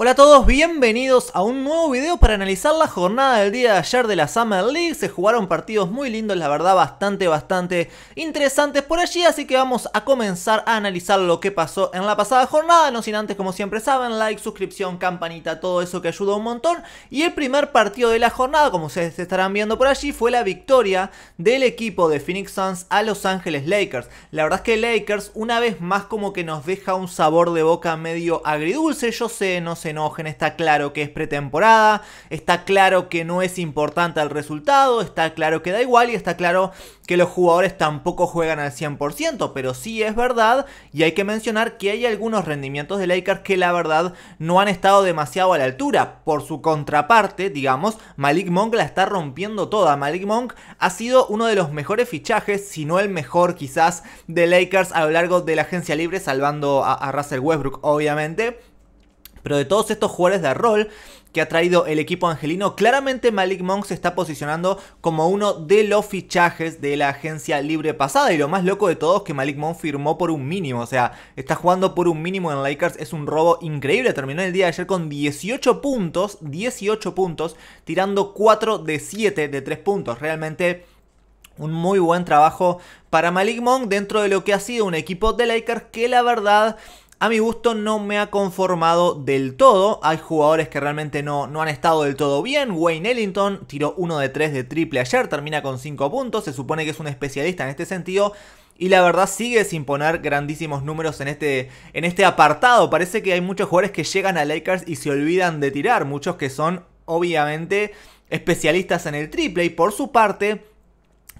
Hola a todos, bienvenidos a un nuevo video para analizar la jornada del día de ayer de la Summer League. Se jugaron partidos muy lindos, la verdad bastante, bastante interesantes por allí, así que vamos a comenzar a analizar lo que pasó en la pasada jornada. No sin antes, como siempre saben, like, suscripción, campanita, todo eso que ayuda un montón. Y el primer partido de la jornada, como ustedes estarán viendo por allí, fue la victoria del equipo de Phoenix Suns a Los Ángeles Lakers. La verdad es que Lakers una vez más como que nos deja un sabor de boca medio agridulce, yo sé, no sé enojen, está claro que es pretemporada, está claro que no es importante el resultado, está claro que da igual y está claro que los jugadores tampoco juegan al 100%, pero sí es verdad y hay que mencionar que hay algunos rendimientos de Lakers que la verdad no han estado demasiado a la altura. Por su contraparte, digamos, Malik Monk la está rompiendo toda. Malik Monk ha sido uno de los mejores fichajes, si no el mejor quizás, de Lakers a lo largo de la agencia libre, salvando a Russell Westbrook, obviamente. Pero de todos estos jugadores de rol que ha traído el equipo angelino, claramente Malik Monk se está posicionando como uno de los fichajes de la agencia libre pasada. Y lo más loco de todo es que Malik Monk firmó por un mínimo. O sea, está jugando por un mínimo en Lakers. Es un robo increíble. Terminó el día de ayer con 18 puntos. 18 puntos. Tirando 4 de 7 de 3 puntos. Realmente un muy buen trabajo para Malik Monk dentro de lo que ha sido un equipo de Lakers que la verdad a mi gusto no me ha conformado del todo. Hay jugadores que realmente no, no han estado del todo bien. Wayne Ellington tiró 1 de 3 de triple ayer, termina con 5 puntos. Se supone que es un especialista en este sentido y la verdad sigue sin poner grandísimos números en este, en este apartado. Parece que hay muchos jugadores que llegan a Lakers y se olvidan de tirar, muchos que son obviamente especialistas en el triple y por su parte...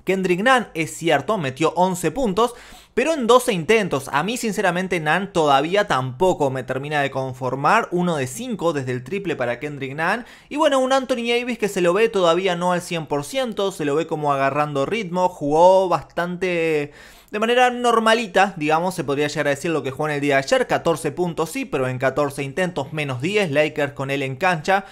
Kendrick Nunn es cierto, metió 11 puntos, pero en 12 intentos. A mí sinceramente Nan todavía tampoco me termina de conformar, uno de 5 desde el triple para Kendrick Nan. Y bueno, un Anthony Davis que se lo ve todavía no al 100%, se lo ve como agarrando ritmo, jugó bastante de manera normalita, digamos, se podría llegar a decir lo que jugó en el día de ayer, 14 puntos sí, pero en 14 intentos menos 10, Lakers con él en cancha.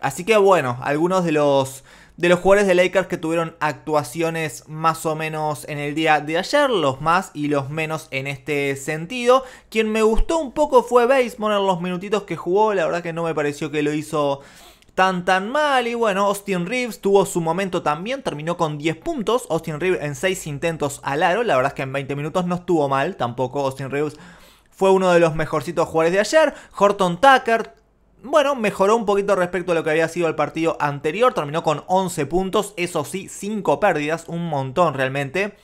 Así que bueno, algunos de los de los jugadores de Lakers que tuvieron actuaciones más o menos en el día de ayer, los más y los menos en este sentido. Quien me gustó un poco fue Baseball en los minutitos que jugó, la verdad que no me pareció que lo hizo tan tan mal. Y bueno, Austin Reeves tuvo su momento también, terminó con 10 puntos. Austin Reeves en 6 intentos al aro, la verdad es que en 20 minutos no estuvo mal tampoco. Austin Reeves fue uno de los mejorcitos jugadores de ayer. Horton Tucker bueno, mejoró un poquito respecto a lo que había sido el partido anterior, terminó con 11 puntos, eso sí, 5 pérdidas, un montón realmente.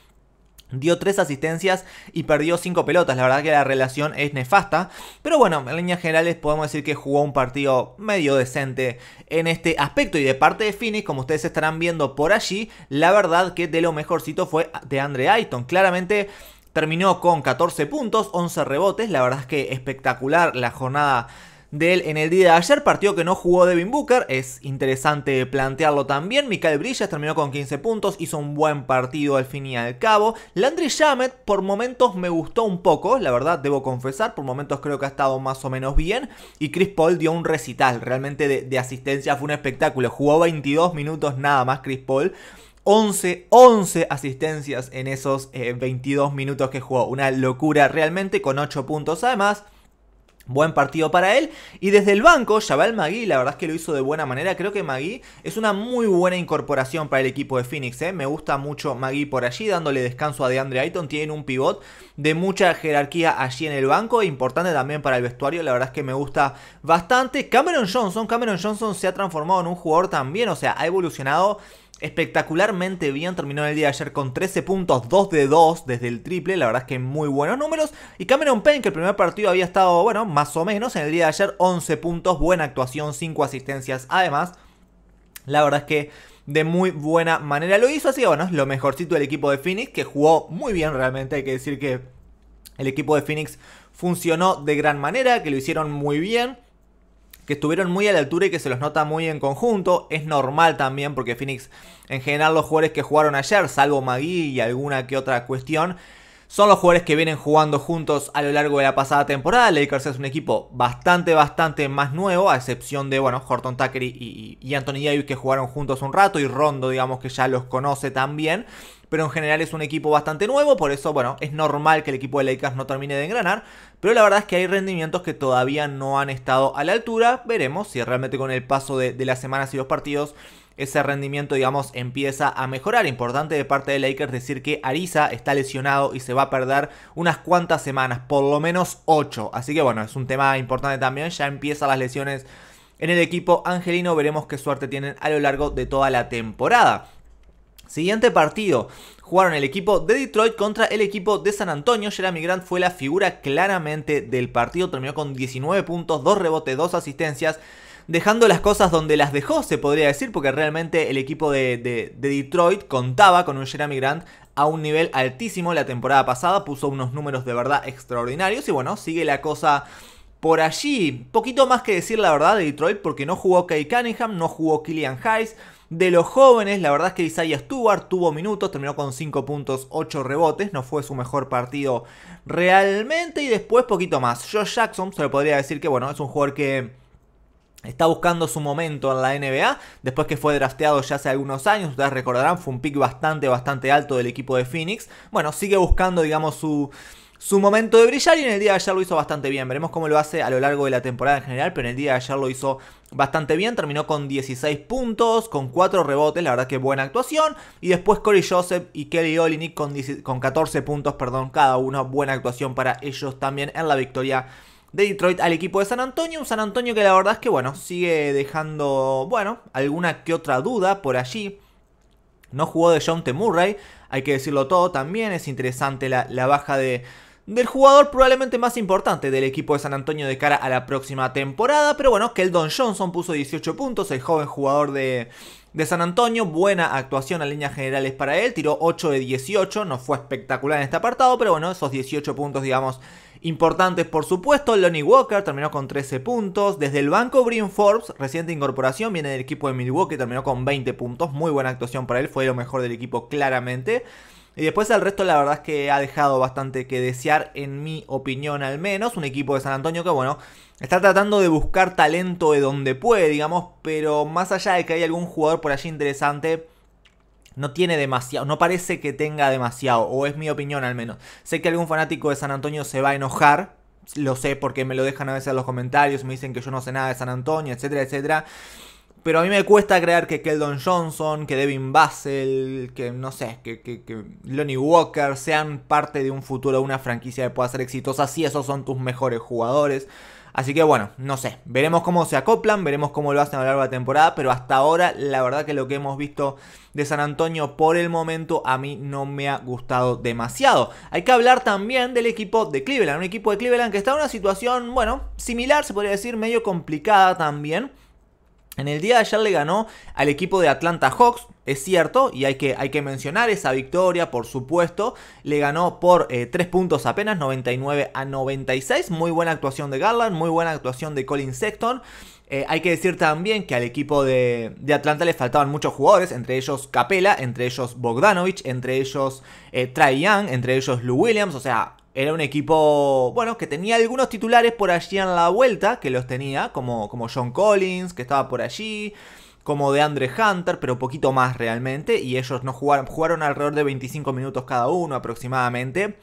Dio 3 asistencias y perdió 5 pelotas. La verdad que la relación es nefasta. Pero bueno, en líneas generales podemos decir que jugó un partido medio decente en este aspecto. Y de parte de Phoenix, como ustedes estarán viendo por allí, la verdad que de lo mejorcito fue de Andre Ayton. Claramente terminó con 14 puntos, 11 rebotes. La verdad es que espectacular la jornada de él en el día de ayer. Partido que no jugó Devin Booker, es interesante plantearlo también. Mikael Brillas terminó con 15 puntos, hizo un buen partido al fin y al cabo. Landry Shamet por momentos me gustó un poco, la verdad debo confesar, por momentos creo que ha estado más o menos bien. Y Chris Paul dio un recital, realmente de, asistencia fue un espectáculo. Jugó 22 minutos nada más Chris Paul. 11, 11 asistencias en esos 22 eh, minutos que jugó. Una locura realmente con 8 puntos además. Buen partido para él. Y desde el banco, el Magui, la verdad es que lo hizo de buena manera. Creo que Magui es una muy buena incorporación para el equipo de Phoenix. ¿eh? Me gusta mucho Magui por allí, dándole descanso a DeAndre Ayton. Tienen un pivot de mucha jerarquía allí en el banco. Importante también para el vestuario. La verdad es que me gusta bastante. Cameron Johnson. Cameron Johnson se ha transformado en un jugador también. O sea, ha evolucionado espectacularmente bien. Terminó el día de ayer con 13 puntos, 2 de 2 desde el triple. La verdad es que muy buenos números. Y Cameron Payne, que el primer partido había estado, bueno, más o menos. En el día de ayer, 11 puntos, buena actuación, 5 asistencias. Además, la verdad es que de muy buena manera lo hizo. Así que bueno, es lo mejorcito del equipo de Phoenix, que jugó muy bien realmente. Hay que decir que el equipo de Phoenix funcionó de gran manera, que lo hicieron muy bien que estuvieron muy a la altura y que se los nota muy en conjunto. Es normal también porque Phoenix, en general, los jugadores que jugaron ayer, salvo Magui y alguna que otra cuestión, son los jugadores que vienen jugando juntos a lo largo de la pasada temporada. Lakers es un equipo bastante, bastante más nuevo, a excepción de, bueno, Horton Tucker y, y Anthony Davis que jugaron juntos un rato y Rondo, digamos, que ya los conoce también. Pero en general es un equipo bastante nuevo, por eso, bueno, es normal que el equipo de Lakers no termine de engranar pero la verdad es que hay rendimientos que todavía no han estado a la altura. Veremos si realmente con el paso de, las semanas y los partidos ese rendimiento, digamos, empieza a mejorar. Importante de parte de Lakers decir que Ariza está lesionado y se va a perder unas cuantas semanas, por lo menos 8. Así que bueno, es un tema importante también. Ya empiezan las lesiones en el equipo angelino. Veremos qué suerte tienen a lo largo de toda la temporada. Siguiente partido, jugaron el equipo de Detroit contra el equipo de San Antonio. Jeremy Grant fue la figura claramente del partido, terminó con 19 puntos, 2 rebotes, 2 asistencias dejando las cosas donde las dejó, se podría decir, porque realmente el equipo de, Detroit contaba con un Jeremy Grant a un nivel altísimo la temporada pasada, puso unos números de verdad extraordinarios y bueno, sigue la cosa por allí. Poquito más que decir la verdad de Detroit, porque no jugó Kay Cunningham, no jugó Killian Hayes. De los jóvenes, la verdad es que Isaiah Stewart tuvo minutos, terminó con 5 puntos, 8 rebotes, no fue su mejor partido realmente. Y después poquito más. Josh Jackson se le podría decir que, bueno, es un jugador que... Está buscando su momento en la NBA, después que fue drafteado ya hace algunos años, ustedes recordarán, fue un pick bastante, bastante alto del equipo de Phoenix. Bueno, sigue buscando, digamos, su, su momento de brillar y en el día de ayer lo hizo bastante bien. Veremos cómo lo hace a lo largo de la temporada en general, pero en el día de ayer lo hizo bastante bien. Terminó con 16 puntos, con 4 rebotes, la verdad que buena actuación. Y después Corey Joseph y Kelly Olinick con, con 14 puntos, perdón, cada uno. Buena actuación para ellos también en la victoria de Detroit al equipo de San Antonio. Un San Antonio que la verdad es que, bueno, sigue dejando, bueno, alguna que otra duda por allí. No jugó de John T. Murray, hay que decirlo todo también. Es interesante la baja de del jugador probablemente más importante del equipo de San Antonio de cara a la próxima temporada. Pero bueno, Keldon Johnson puso 18 puntos, el joven jugador de, San Antonio. Buena actuación a líneas generales para él, tiró 8 de 18, no fue espectacular en este apartado, pero bueno, esos 18 puntos, digamos, importantes por supuesto. Lonnie Walker terminó con 13 puntos. Desde el banco Brian Forbes, reciente incorporación, viene del equipo de Milwaukee, terminó con 20 puntos. Muy buena actuación para él, fue lo mejor del equipo claramente. Y después el resto la verdad es que ha dejado bastante que desear, en mi opinión al menos. Un equipo de San Antonio que bueno, está tratando de buscar talento de donde puede, digamos, pero más allá de que hay algún jugador por allí interesante no tiene demasiado, no parece que tenga demasiado, o es mi opinión al menos. Sé que algún fanático de San Antonio se va a enojar, lo sé porque me lo dejan a veces en los comentarios, me dicen que yo no sé nada de San Antonio, etcétera, etcétera. Pero a mí me cuesta creer que Keldon Johnson, que Devin Basel, que no sé, que, que, Lonnie Walker sean parte de un futuro, una franquicia que pueda ser exitosa si esos son tus mejores jugadores. Así que bueno, no sé, veremos cómo se acoplan, veremos cómo lo hacen a lo largo de la temporada, pero hasta ahora la verdad que lo que hemos visto de San Antonio por el momento a mí no me ha gustado demasiado. Hay que hablar también del equipo de Cleveland, un equipo de Cleveland que está en una situación, bueno, similar, se podría decir, medio complicada también en el día de ayer le ganó al equipo de Atlanta Hawks, es cierto, y hay que, hay que mencionar esa victoria, por supuesto. Le ganó por 3 eh, puntos apenas, 99 a 96. Muy buena actuación de Garland, muy buena actuación de Colin Sexton. Eh, hay que decir también que al equipo de, Atlanta le faltaban muchos jugadores, entre ellos Capela, entre ellos Bogdanovich, entre ellos eh, Trae Young, entre ellos Lou Williams, o sea, era un equipo, bueno, que tenía algunos titulares por allí en la vuelta, que los tenía, como, como John Collins, que estaba por allí, como de Andre Hunter, pero poquito más realmente, y ellos no jugaron, jugaron alrededor de 25 minutos cada uno aproximadamente.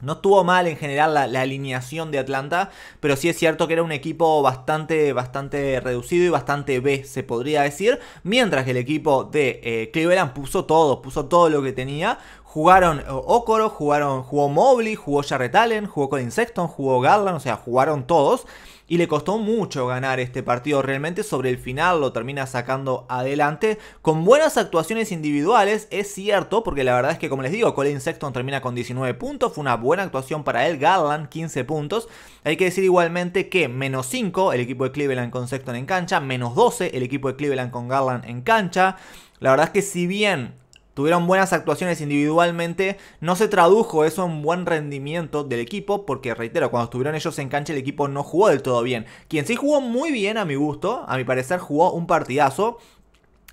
No estuvo mal en general la, alineación de Atlanta, pero sí es cierto que era un equipo bastante, bastante reducido y bastante B, se podría decir. Mientras que el equipo de eh, Cleveland puso todo, puso todo lo que tenía, Jugaron eh, Okoro, jugaron, jugó Mobley, jugó Jarrett jugó Colin Sexton, jugó Garland, o sea, jugaron todos. Y le costó mucho ganar este partido. Realmente sobre el final lo termina sacando adelante. Con buenas actuaciones individuales, es cierto, porque la verdad es que, como les digo, Colin Sexton termina con 19 puntos. Fue una buena actuación para él. Garland, 15 puntos. Hay que decir igualmente que menos 5 el equipo de Cleveland con Sexton en cancha. Menos 12 el equipo de Cleveland con Garland en cancha. La verdad es que si bien tuvieron buenas actuaciones individualmente, no se tradujo eso en buen rendimiento del equipo, porque reitero, cuando estuvieron ellos en cancha el equipo no jugó del todo bien. Quien sí jugó muy bien a mi gusto, a mi parecer jugó un partidazo,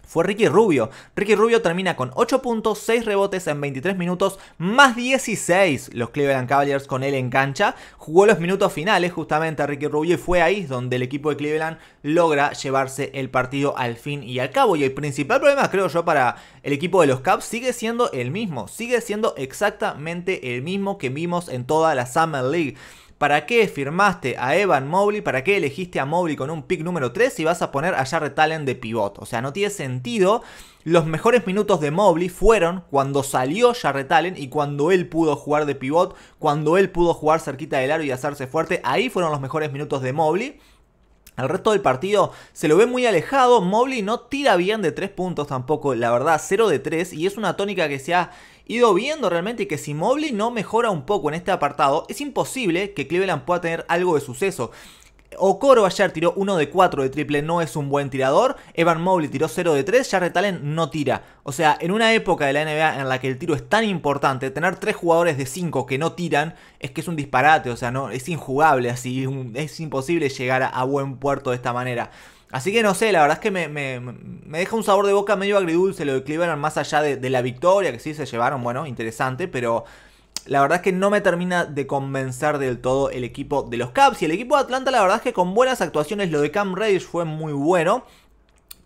fue Ricky Rubio. Ricky Rubio termina con 8 puntos, 6 rebotes en 23 minutos, más 16 los Cleveland Cavaliers con él en cancha. Jugó los minutos finales justamente a Ricky Rubio y fue ahí donde el equipo de Cleveland logra llevarse el partido al fin y al cabo. Y el principal problema creo yo para el equipo de los Cavs sigue siendo el mismo, sigue siendo exactamente el mismo que vimos en toda la Summer League. ¿Para qué firmaste a Evan Mobley? ¿Para qué elegiste a Mobley con un pick número 3 si vas a poner a Jared Allen de pivot? O sea, no tiene sentido. Los mejores minutos de Mobley fueron cuando salió Jarrett Allen y cuando él pudo jugar de pivot, cuando él pudo jugar cerquita del aro y hacerse fuerte. Ahí fueron los mejores minutos de Mobley. Al resto del partido se lo ve muy alejado, Mobley no tira bien de 3 puntos tampoco, la verdad 0 de 3 y es una tónica que se ha ido viendo realmente que si Mobley no mejora un poco en este apartado, es imposible que Cleveland pueda tener algo de suceso. Okoro ayer tiró 1 de 4 de triple, no es un buen tirador. Evan Mobley tiró 0 de 3, Jarrett Allen no tira. O sea, en una época de la NBA en la que el tiro es tan importante, tener 3 jugadores de 5 que no tiran es que es un disparate, o sea, no, es injugable así, es imposible llegar a, buen puerto de esta manera. Así que no sé, la verdad es que me, deja un sabor de boca medio agridulce lo de Cleveland, más allá de, de la victoria que sí se llevaron, bueno, interesante, pero la verdad es que no me termina de convencer del todo el equipo de los Caps. Y el equipo de Atlanta, la verdad es que con buenas actuaciones, lo de Cam Reddish fue muy bueno.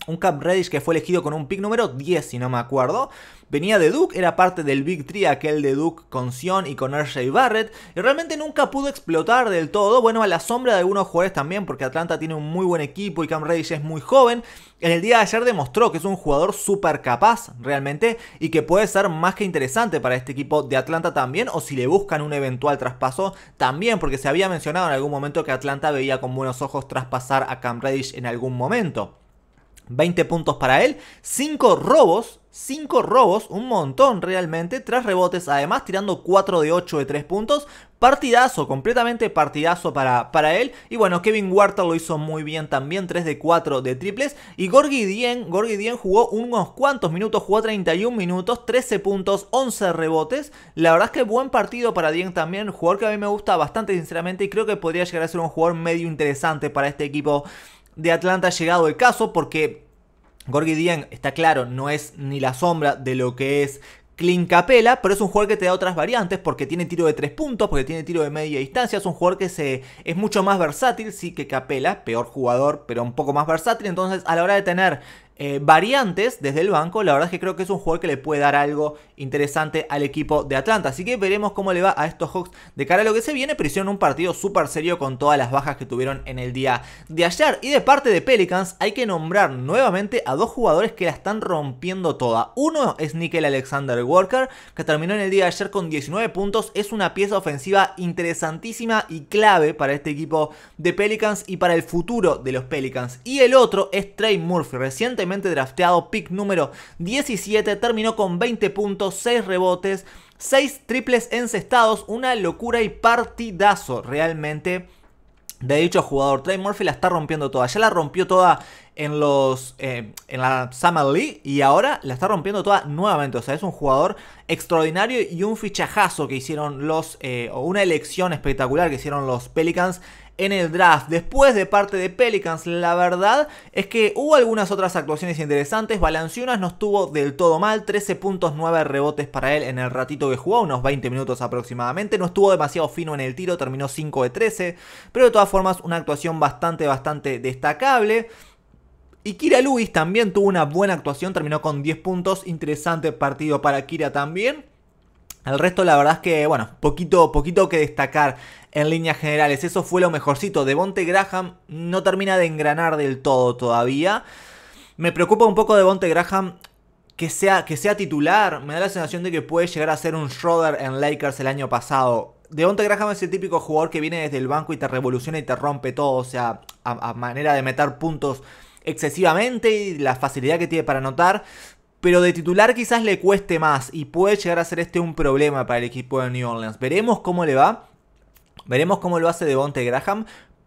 Un Cam Reddish que fue elegido con un pick número 10, si no me acuerdo. Venía de Duke, era parte del Big Tree, aquel de Duke con Sion y con RJ Barrett. Y realmente nunca pudo explotar del todo. Bueno, a la sombra de algunos jugadores también, porque Atlanta tiene un muy buen equipo y Cam Reddish es muy joven. En el día de ayer demostró que es un jugador súper capaz realmente y que puede ser más que interesante para este equipo de Atlanta también o si le buscan un eventual traspaso también porque se había mencionado en algún momento que Atlanta veía con buenos ojos traspasar a Cam Reddish en algún momento. 20 puntos para él, 5 robos, 5 robos, un montón realmente, 3 rebotes, además tirando 4 de 8 de 3 puntos, partidazo, completamente partidazo para, él, y bueno, Kevin Huerta lo hizo muy bien también, 3 de 4 de triples, y Gorgi Dien, Gorgi Dien jugó unos cuantos minutos, jugó 31 minutos, 13 puntos, 11 rebotes, la verdad es que buen partido para Dien también, jugador que a mí me gusta bastante sinceramente, y creo que podría llegar a ser un jugador medio interesante para este equipo de Atlanta ha llegado el caso porque Gorgi Dien está claro, no es ni la sombra de lo que es Clint Capela, pero es un jugador que te da otras variantes porque tiene tiro de 3 puntos, porque tiene tiro de media distancia, es un jugador que se, es mucho más versátil, sí que Capela, peor jugador, pero un poco más versátil, entonces a la hora de tener eh, variantes desde el banco, la verdad es que creo que es un jugador que le puede dar algo interesante al equipo de Atlanta. Así que veremos cómo le va a estos Hawks de cara a lo que se viene, Prisión un partido súper serio con todas las bajas que tuvieron en el día de ayer. Y de parte de Pelicans hay que nombrar nuevamente a dos jugadores que la están rompiendo toda. Uno es Nickel Alexander Walker, que terminó en el día de ayer con 19 puntos. Es una pieza ofensiva interesantísima y clave para este equipo de Pelicans y para el futuro de los Pelicans. Y el otro es Trey Murphy, reciente drafteado, pick número 17, terminó con 20 puntos, 6 rebotes, 6 triples encestados, una locura y partidazo realmente. De dicho jugador, Trey Murphy la está rompiendo toda. Ya la rompió toda en los eh, en la Summer League y ahora la está rompiendo toda nuevamente. O sea, es un jugador extraordinario y un fichajazo que hicieron los, eh, o una elección espectacular que hicieron los Pelicans en el draft. Después de parte de Pelicans, la verdad es que hubo algunas otras actuaciones interesantes. Balanciunas no estuvo del todo mal, 13 puntos, 9 rebotes para él en el ratito que jugó, unos 20 minutos aproximadamente. No estuvo demasiado fino en el tiro, terminó 5 de 13, pero de todas formas una actuación bastante, bastante destacable. Y Kira Lewis también tuvo una buena actuación, terminó con 10 puntos, interesante partido para Kira también. El resto, la verdad es que, bueno, poquito, poquito que destacar en líneas generales. Eso fue lo mejorcito. Devonte Graham no termina de engranar del todo todavía. Me preocupa un poco Devonte Graham que sea, que sea titular. Me da la sensación de que puede llegar a ser un Schroeder en Lakers el año pasado. Devonte Graham es el típico jugador que viene desde el banco y te revoluciona y te rompe todo. O sea, a, a manera de meter puntos excesivamente y la facilidad que tiene para anotar pero de titular quizás le cueste más y puede llegar a ser este un problema para el equipo de New Orleans. Veremos cómo le va. Veremos cómo lo hace Devonte Graham,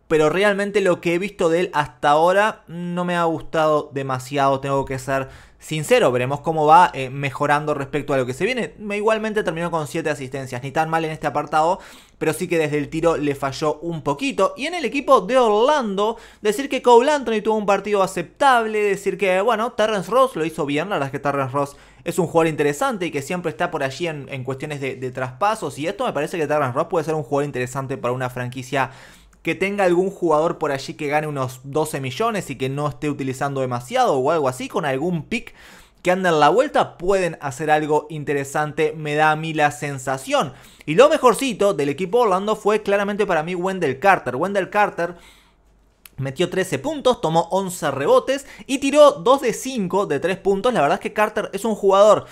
pero realmente lo que he visto de él hasta ahora no me ha gustado demasiado, tengo que ser sincero, veremos cómo va eh, mejorando respecto a lo que se viene. Igualmente terminó con 7 asistencias, ni tan mal en este apartado, pero sí que desde el tiro le falló un poquito. Y en el equipo de Orlando, decir que Cole Anthony tuvo un partido aceptable, decir que, bueno, Terrence Ross lo hizo bien, la verdad es que Terrence Ross es un jugador interesante y que siempre está por allí en, cuestiones de, de traspasos. Y esto me parece que Terrence Ross puede ser un jugador interesante para una franquicia que tenga algún jugador por allí que gane unos 12 millones y que no esté utilizando demasiado o algo así, con algún pick que anden en la vuelta, pueden hacer algo interesante, me da a mí la sensación. Y lo mejorcito del equipo Orlando fue claramente para mí Wendell Carter. Wendell Carter Metió 13 puntos, tomó 11 rebotes y tiró 2 de 5 de 3 puntos. La verdad es que Carter es un jugador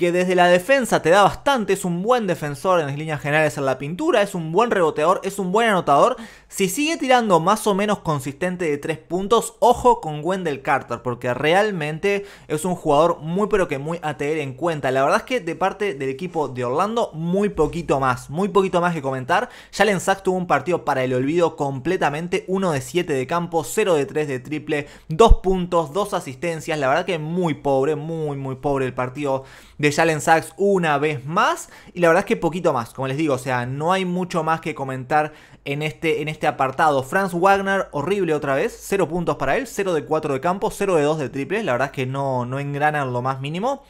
que desde la defensa te da bastante, es un buen defensor en las líneas generales en la pintura, es un buen reboteador, es un buen anotador. Si sigue tirando más o menos consistente de 3 puntos, ojo con Wendell Carter, porque realmente es un jugador muy pero que muy a tener en cuenta. La verdad es que de parte del equipo de Orlando, muy poquito más, muy poquito más que comentar. Jalen Sack tuvo un partido para el olvido completamente, 1 de 7 de campo, 0 de 3 de triple, 2 puntos, 2 asistencias. La verdad que muy pobre, muy muy pobre el partido de Jalen Sachs una vez más. Y la verdad es que poquito más, como les digo, o sea, no hay mucho más que comentar en este, en este apartado. Franz Wagner, horrible otra vez, 0 puntos para él, 0 de 4 de campo, 0 de 2 de triples. La verdad es que no, no engranan lo más mínimo.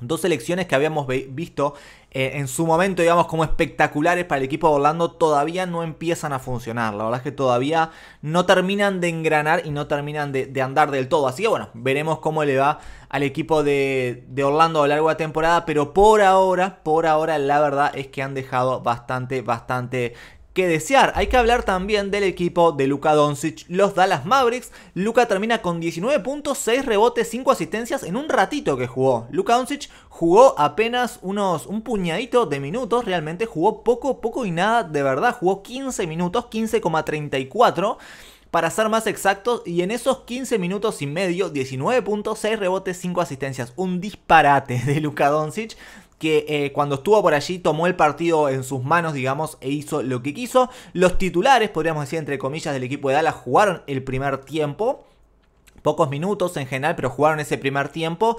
Dos selecciones que habíamos visto eh, en su momento, digamos, como espectaculares para el equipo de Orlando, todavía no empiezan a funcionar. La verdad es que todavía no terminan de engranar y no terminan de, andar del todo. Así que bueno, veremos cómo le va al equipo de, de Orlando a lo largo de la temporada. Pero por ahora, por ahora, la verdad es que han dejado bastante, bastante que desear. Hay que hablar también del equipo de Luka Doncic, los Dallas Mavericks. Luka termina con 19 puntos, 6 rebotes, 5 asistencias en un ratito que jugó. Luka Doncic jugó apenas unos un puñadito de minutos, realmente jugó poco, poco y nada, de verdad, jugó 15 minutos, 15,34 para ser más exactos, y en esos 15 minutos y medio, 19 puntos, 6 rebotes, 5 asistencias. Un disparate de Luka Doncic que eh, cuando estuvo por allí tomó el partido en sus manos, digamos, e hizo lo que quiso. Los titulares, podríamos decir, entre comillas, del equipo de Dallas jugaron el primer tiempo. Pocos minutos en general, pero jugaron ese primer tiempo.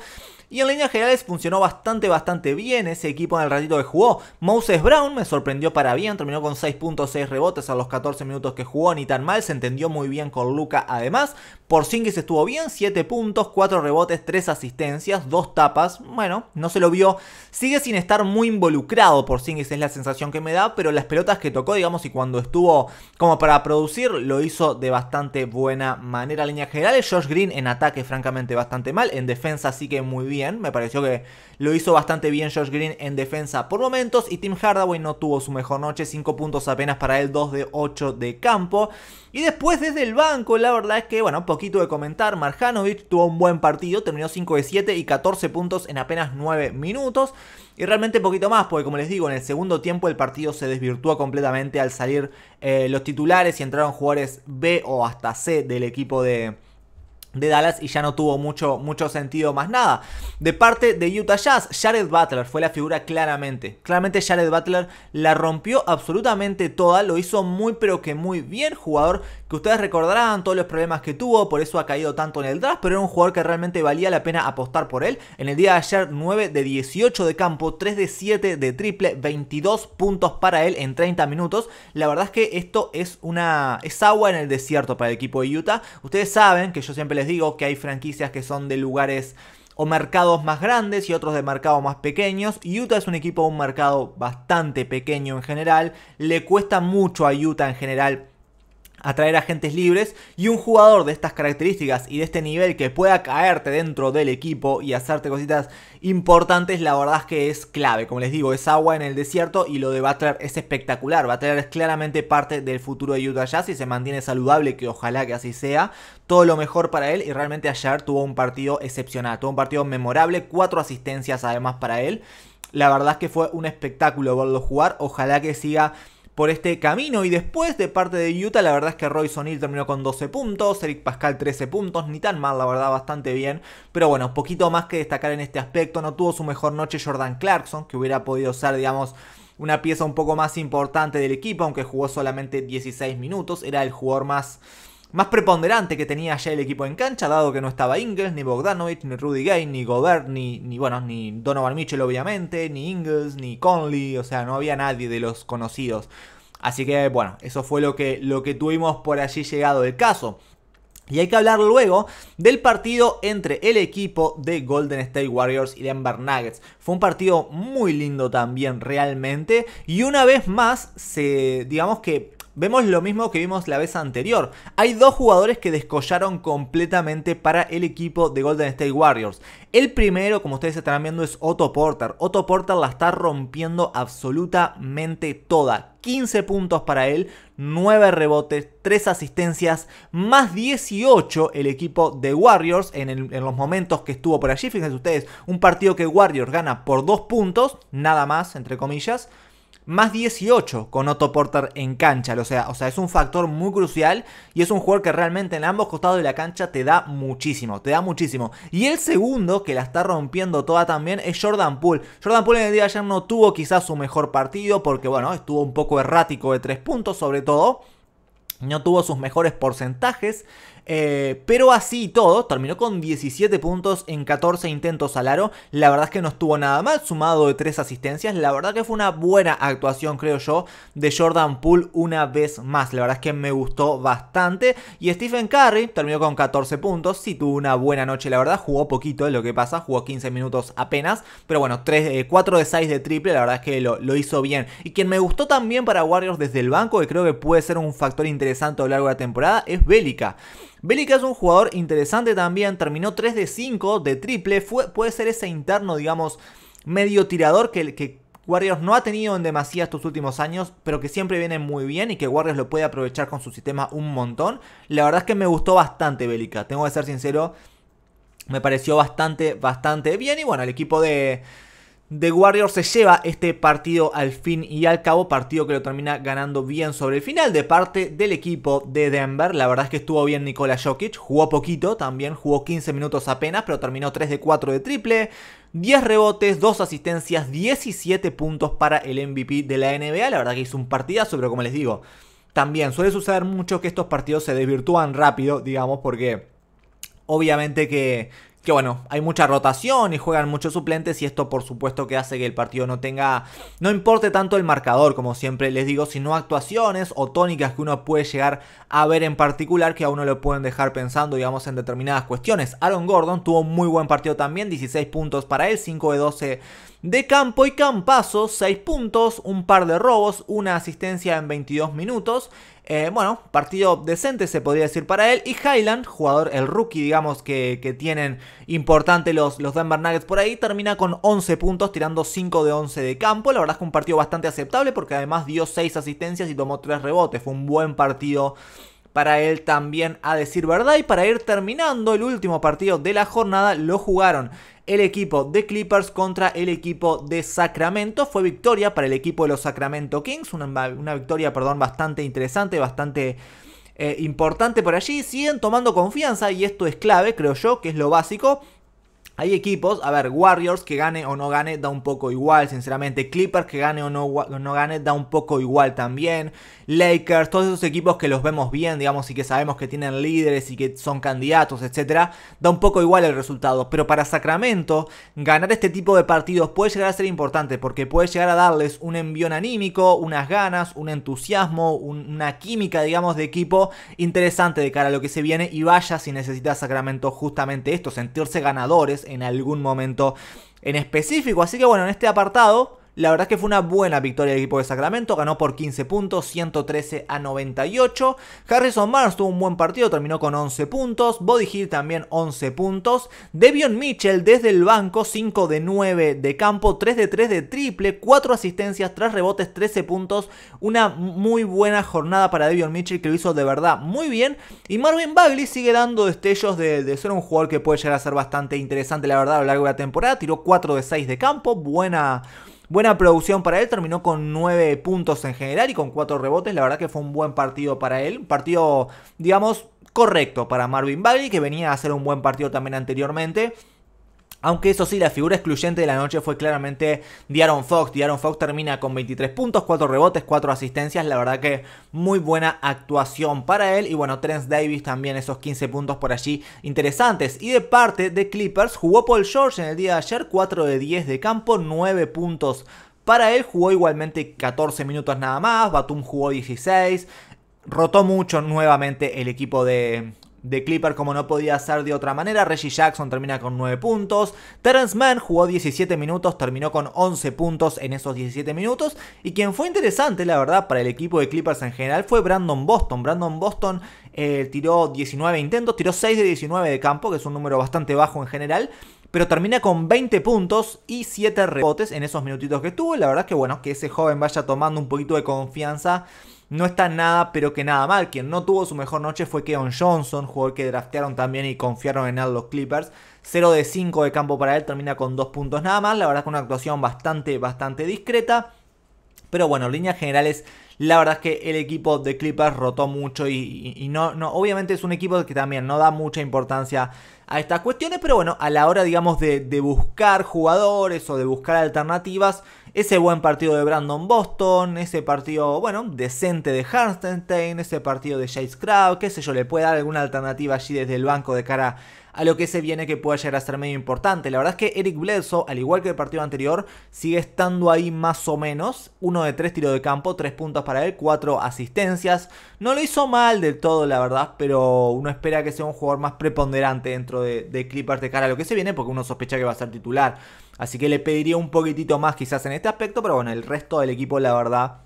Y en líneas generales funcionó bastante, bastante bien ese equipo en el ratito que jugó. Moses Brown me sorprendió para bien, terminó con 6.6 rebotes a los 14 minutos que jugó, ni tan mal, se entendió muy bien con Luca además. Porzingis estuvo bien, 7 puntos, 4 rebotes, 3 asistencias, 2 tapas. Bueno, no se lo vio. Sigue sin estar muy involucrado por Porzingis, es la sensación que me da, pero las pelotas que tocó, digamos, y cuando estuvo como para producir, lo hizo de bastante buena manera. línea general, Josh Green en ataque francamente bastante mal, en defensa sí que muy bien. Me pareció que lo hizo bastante bien George Green en defensa por momentos y Tim Hardaway no tuvo su mejor noche, 5 puntos apenas para él, 2 de 8 de campo. Y después desde el banco, la verdad es que, bueno, poquito de comentar, Marjanovic tuvo un buen partido, terminó 5 de 7 y 14 puntos en apenas 9 minutos. Y realmente poquito más, porque como les digo, en el segundo tiempo el partido se desvirtuó completamente al salir eh, los titulares y entraron jugadores B o hasta C del equipo de de Dallas y ya no tuvo mucho, mucho sentido más nada. De parte de Utah Jazz, Jared Butler fue la figura claramente. Claramente Jared Butler la rompió absolutamente toda, lo hizo muy pero que muy bien, jugador que ustedes recordarán todos los problemas que tuvo, por eso ha caído tanto en el draft, pero era un jugador que realmente valía la pena apostar por él. En el día de ayer 9 de 18 de campo, 3 de 7 de triple, 22 puntos para él en 30 minutos. La verdad es que esto es una es agua en el desierto para el equipo de Utah. Ustedes saben que yo siempre les digo que hay franquicias que son de lugares o mercados más grandes y otros de mercados más pequeños. Utah es un equipo de un mercado bastante pequeño en general. Le cuesta mucho a Utah en general atraer agentes libres y un jugador de estas características y de este nivel que pueda caerte dentro del equipo y hacerte cositas importantes, la verdad es que es clave. Como les digo, es agua en el desierto y lo de Butler es espectacular. Butler es claramente parte del futuro de Utah Jazz y se mantiene saludable, que ojalá que así sea. Todo lo mejor para él y realmente ayer tuvo un partido excepcional, tuvo un partido memorable, cuatro asistencias además para él. La verdad es que fue un espectáculo verlo jugar, ojalá que siga por este camino. Y después de parte de Utah, la verdad es que Royce O'Neill terminó con 12 puntos, Eric Pascal 13 puntos, ni tan mal, la verdad, bastante bien. Pero bueno, poquito más que destacar en este aspecto. No tuvo su mejor noche Jordan Clarkson, que hubiera podido ser, digamos, una pieza un poco más importante del equipo, aunque jugó solamente 16 minutos. Era el jugador más más preponderante que tenía ya el equipo en cancha, dado que no estaba Ingles, ni Bogdanovich, ni Rudy Gay, ni Gobert, ni, ni, ni Donovan Mitchell obviamente, ni Ingles, ni Conley, o sea, no había nadie de los conocidos. Así que bueno, eso fue lo que, lo que tuvimos por allí llegado el caso. Y hay que hablar luego del partido entre el equipo de Golden State Warriors y Denver Nuggets. Fue un partido muy lindo también realmente y una vez más se digamos que vemos lo mismo que vimos la vez anterior. Hay dos jugadores que descollaron completamente para el equipo de Golden State Warriors. El primero, como ustedes estarán viendo, es Otto Porter. Otto Porter la está rompiendo absolutamente toda. 15 puntos para él, 9 rebotes, 3 asistencias, más 18 el equipo de Warriors en, los momentos que estuvo por allí. Fíjense ustedes, un partido que Warriors gana por 2 puntos, nada más, entre comillas más 18 con Otto Porter en cancha. O sea, o sea, es un factor muy crucial y es un jugador que realmente en ambos costados de la cancha te da muchísimo, te da muchísimo. Y el segundo que la está rompiendo toda también es Jordan Poole. Jordan Poole en el día de ayer no tuvo quizás su mejor partido porque bueno, estuvo un poco errático de tres puntos sobre todo. No tuvo sus mejores porcentajes. Eh, pero así todo, terminó con 17 puntos en 14 intentos al aro. La verdad es que no estuvo nada mal, sumado de 3 asistencias. La verdad que fue una buena actuación, creo yo, de Jordan Poole una vez más. La verdad es que me gustó bastante. Y Stephen Curry terminó con 14 puntos. Sí tuvo una buena noche, la verdad. Jugó poquito, lo que pasa. Jugó 15 minutos apenas. Pero bueno, 4 eh, de 6 de triple, la verdad es que lo, lo hizo bien. Y quien me gustó también para Warriors desde el banco, que creo que puede ser un factor interesante a lo largo de la temporada, es Bélica. Bélica es un jugador interesante también, terminó 3 de 5 de triple, fue, puede ser ese interno, digamos, medio tirador que, que Warriors no ha tenido en demasía estos últimos años, pero que siempre viene muy bien y que Warriors lo puede aprovechar con su sistema un montón. La verdad es que me gustó bastante Bélica, tengo que ser sincero. Me pareció bastante, bastante bien. Y bueno, el equipo de, The Warriors se lleva este partido al fin y al cabo, partido que lo termina ganando bien sobre el final de parte del equipo de Denver. La verdad es que estuvo bien Nikola Jokic, jugó poquito también, jugó 15 minutos apenas, pero terminó 3 de 4 de triple, 10 rebotes, 2 asistencias, 17 puntos para el MVP de la NBA. La verdad que hizo un partidazo, pero como les digo, también suele suceder mucho que estos partidos se desvirtúan rápido, digamos, porque obviamente que que bueno, hay mucha rotación y juegan muchos suplentes y esto por supuesto que hace que el partido no tenga, no importe tanto el marcador como siempre les digo, sino actuaciones o tónicas que uno puede llegar a ver en particular que a uno lo pueden dejar pensando digamos en determinadas cuestiones. Aaron Gordon tuvo muy buen partido también, 16 puntos para él, 5 de 12 de campo y campazo, 6 puntos, un par de robos, una asistencia en 22 minutos. Eh, bueno, partido decente se podría decir para él. Y Highland, jugador, el rookie, digamos, que, tienen importante los, los, Denver Nuggets por ahí, termina con 11 puntos, tirando 5 de 11 de campo. La verdad es que un partido bastante aceptable porque además dio 6 asistencias y tomó 3 rebotes. Fue un buen partido para él también, a decir verdad. Y para ir terminando, el último partido de la jornada lo jugaron el equipo de Clippers contra el equipo de Sacramento. Fue victoria para el equipo de los Sacramento Kings, una, victoria, perdón, bastante interesante, bastante... Eh, importante por allí, siguen tomando confianza y esto es clave, creo yo, que es lo básico. Hay equipos, a ver, Warriors que gane o no gane da un poco igual, sinceramente. Clippers que gane o no, gane da un poco igual también. Lakers, todos esos equipos que los vemos bien, digamos, y que sabemos que tienen líderes y que son candidatos, etcétera, da un poco igual el resultado. Pero para Sacramento, ganar este tipo de partidos puede llegar a ser importante porque puede llegar a darles un envión anímico, unas ganas, un entusiasmo, una química, digamos, de equipo interesante de cara a lo que se viene. Y vaya si necesita Sacramento justamente esto, sentirse ganadores en algún momento en específico. Así que bueno, en este apartado la verdad es que fue una buena victoria del equipo de Sacramento, ganó por 15 puntos, 113 a 98. Harrison Barnes tuvo un buen partido, terminó con 11 puntos. Body Hill también 11 puntos. Devion Mitchell desde el banco, 5 de 9 de campo, 3 de 3 de triple, 4 asistencias, 3 rebotes, 13 puntos. Una muy buena jornada para Devion Mitchell que lo hizo de verdad muy bien. Y Marvin Bagley sigue dando destellos de, de ser un jugador que puede llegar a ser bastante interesante, la verdad, a lo largo de la temporada. Tiró 4 de 6 de campo, buena Buena producción para él, terminó con 9 puntos en general y con 4 rebotes. La verdad que fue un buen partido para él. Un partido, digamos, correcto para Marvin Bagley, que venía a hacer un buen partido también anteriormente. Aunque eso sí, la figura excluyente de la noche fue claramente Diaron Fox. Diaron Fox termina con 23 puntos, 4 rebotes, 4 asistencias. La verdad que muy buena actuación para él. Y bueno, Trent Davis también esos 15 puntos por allí interesantes. Y de parte de Clippers jugó Paul George en el día de ayer, 4 de 10 de campo, 9 puntos. Para él jugó igualmente 14 minutos nada más, Batum jugó 16, rotó mucho nuevamente el equipo de, de Clipper como no podía ser de otra manera. Reggie Jackson termina con 9 puntos. Terence Mann jugó 17 minutos, terminó con 11 puntos en esos 17 minutos. Y quien fue interesante, la verdad, para el equipo de Clippers en general fue Brandon Boston. Brandon Boston eh, tiró 19 intentos, tiró 6 de 19 de campo, que es un número bastante bajo en general pero termina con 20 puntos y 7 rebotes en esos minutitos que tuvo. La verdad que bueno, que ese joven vaya tomando un poquito de confianza no está nada, pero que nada mal. Quien no tuvo su mejor noche fue Keon Johnson, jugador que draftearon también y confiaron en él los Clippers. 0 de 5 de campo para él, termina con 2 puntos nada más. La verdad que una actuación bastante, bastante discreta. Pero bueno, líneas generales, la verdad es que el equipo de Clippers rotó mucho y, no, no, obviamente es un equipo que también no da mucha importancia a estas cuestiones, pero bueno, a la hora, digamos, de, buscar jugadores o de buscar alternativas, ese buen partido de Brandon Boston, ese partido, bueno, decente de Harnstein, ese partido de Jace Crowd, qué sé yo, le puede dar alguna alternativa allí desde el banco de cara a a lo que se viene que pueda llegar a ser medio importante. La verdad es que Eric Bledsoe, al igual que el partido anterior, sigue estando ahí más o menos. Uno de tres tiros de campo, tres puntos para él, cuatro asistencias. No lo hizo mal del todo, la verdad, pero uno espera que sea un jugador más preponderante dentro de, de Clippers de cara a lo que se viene, porque uno sospecha que va a ser titular. Así que le pediría un poquitito más quizás en este aspecto, pero bueno, el resto del equipo la verdad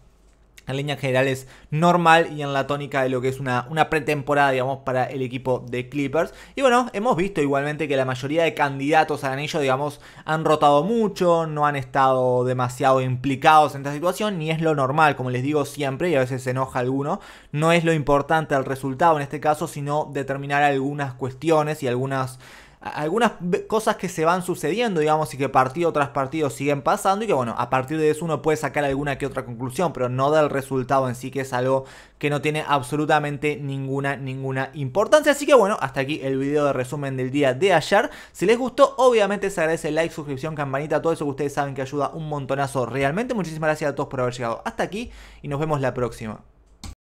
en líneas generales normal y en la tónica de lo que es una, una, pretemporada, digamos, para el equipo de Clippers. Y bueno, hemos visto igualmente que la mayoría de candidatos al anillo, digamos, han rotado mucho, no han estado demasiado implicados en esta situación, ni es lo normal, como les digo siempre, y a veces se enoja alguno, no es lo importante el resultado en este caso, sino determinar algunas cuestiones y algunas algunas cosas que se van sucediendo, digamos, y que partido tras partido siguen pasando y que bueno, a partir de eso uno puede sacar alguna que otra conclusión, pero no del resultado en sí, que es algo que no tiene absolutamente ninguna, ninguna importancia. Así que bueno, hasta aquí el video de resumen del día de ayer. Si les gustó, obviamente se agradece like, suscripción, campanita, todo eso que ustedes saben que ayuda un montonazo realmente. Muchísimas gracias a todos por haber llegado hasta aquí y nos vemos la próxima.